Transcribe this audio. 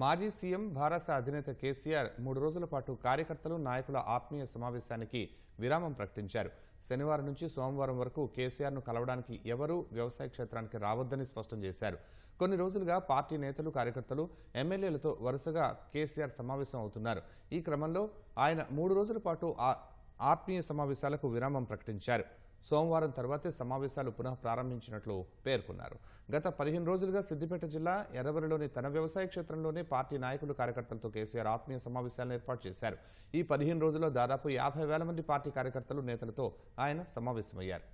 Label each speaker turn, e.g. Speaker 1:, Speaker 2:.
Speaker 1: మాజీ సీఎం భారత అధినేత కేసీఆర్ మూడు రోజుల పాటు కార్యకర్తలు నాయకుల ఆత్మీయ సమావేశానికి విరామం ప్రకటించారు శనివారం నుంచి సోమవారం వరకు కేసీఆర్ను కలవడానికి ఎవరూ వ్యవసాయ క్షేత్రానికి రావద్దని స్పష్టం చేశారు కొన్ని రోజులుగా పార్టీ నేతలు కార్యకర్తలు ఎమ్మెల్యేలతో వరుసగా కేసీఆర్ సమావేశం అవుతున్నారు ఈ క్రమంలో ఆయన మూడు రోజుల పాటు ఆత్మీయ సమావేశాలకు విరామం ప్రకటించారు సోమవారం తర్వాతే సమావేశాలు పునః ప్రారంభించినట్లు పేర్కొన్నారు గత పదిహేను రోజులుగా సిద్దిపేట జిల్లా ఎర్రవరిలోని తన వ్యవసాయ క్షేత్రంలోనే పార్టీ నాయకులు కార్యకర్తలతో కేసీఆర్ ఆత్మీయ సమావేశాలను ఏర్పాటు చేశారు ఈ పదిహేను రోజుల్లో దాదాపు యాభై వేల మంది పార్టీ కార్యకర్తలు నేతలతో ఆయన సమావేశమయ్యారు